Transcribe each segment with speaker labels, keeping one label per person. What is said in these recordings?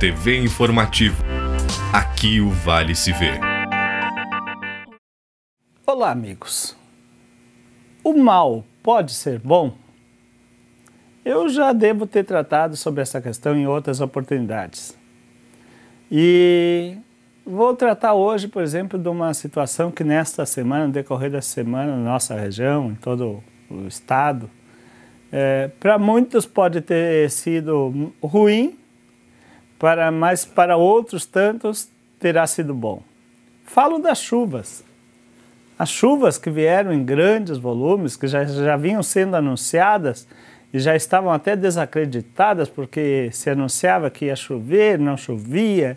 Speaker 1: TV Informativo. Aqui o Vale se vê. Olá, amigos. O mal pode ser bom? Eu já devo ter tratado sobre essa questão em outras oportunidades. E vou tratar hoje, por exemplo, de uma situação que nesta semana, no decorrer da semana, na nossa região, em todo o estado, é, eh, para muitos pode ter sido ruim, para mas para outros tantos terá sido bom. Falo das chuvas. As chuvas que vieram em grandes volumes, que já, já vinham sendo anunciadas e já estavam até desacreditadas, porque se anunciava que ia chover, não chovia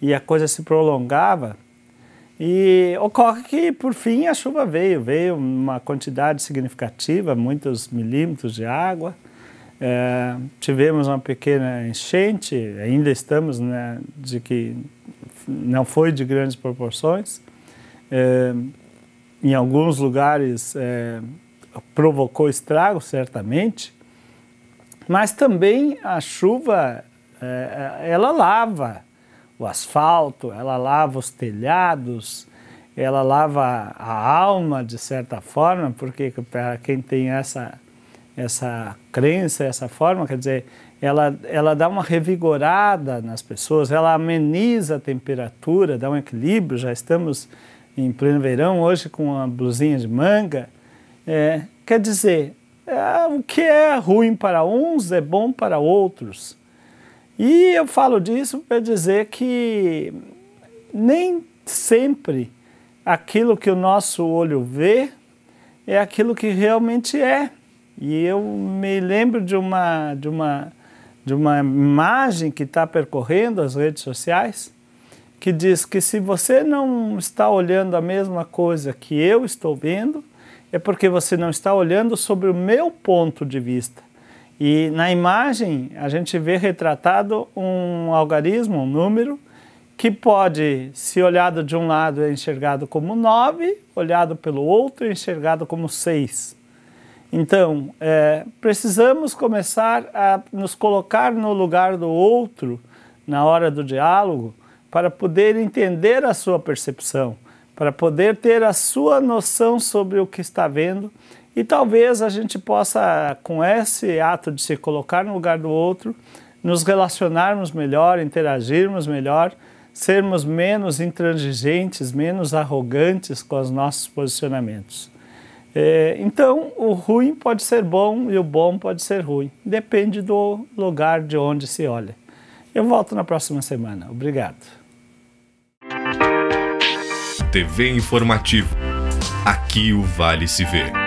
Speaker 1: e a coisa se prolongava. E ocorre que, por fim, a chuva veio, veio uma quantidade significativa, muitos milímetros de água. É, tivemos uma pequena enchente, ainda estamos, né, de que não foi de grandes proporções. É, em alguns lugares é, provocou estrago, certamente, mas também a chuva, é, é, ela lava o asfalto, ela lava os telhados, ela lava a alma, de certa forma, porque para quem tem essa essa crença, essa forma, quer dizer, ela, ela dá uma revigorada nas pessoas, ela ameniza a temperatura, dá um equilíbrio. Já estamos em pleno verão hoje com uma blusinha de manga. É, quer dizer, é, o que é ruim para uns é bom para outros. E eu falo disso para dizer que nem sempre aquilo que o nosso olho vê é aquilo que realmente é. E eu me lembro de uma, de uma, de uma imagem que está percorrendo as redes sociais que diz que se você não está olhando a mesma coisa que eu estou vendo, é porque você não está olhando sobre o meu ponto de vista. E na imagem a gente vê retratado um algarismo, um número, que pode, se olhado de um lado, é enxergado como 9, olhado pelo outro, é enxergado como 6. Então, é, precisamos começar a nos colocar no lugar do outro na hora do diálogo para poder entender a sua percepção, para poder ter a sua noção sobre o que está vendo e talvez a gente possa, com esse ato de se colocar no lugar do outro, nos relacionarmos melhor, interagirmos melhor, sermos menos intransigentes, menos arrogantes com os nossos posicionamentos. É, então, o ruim pode ser bom e o bom pode ser ruim. Depende do lugar de onde se olha. Eu volto na próxima semana. Obrigado. TV Informativo. Aqui o Vale se vê.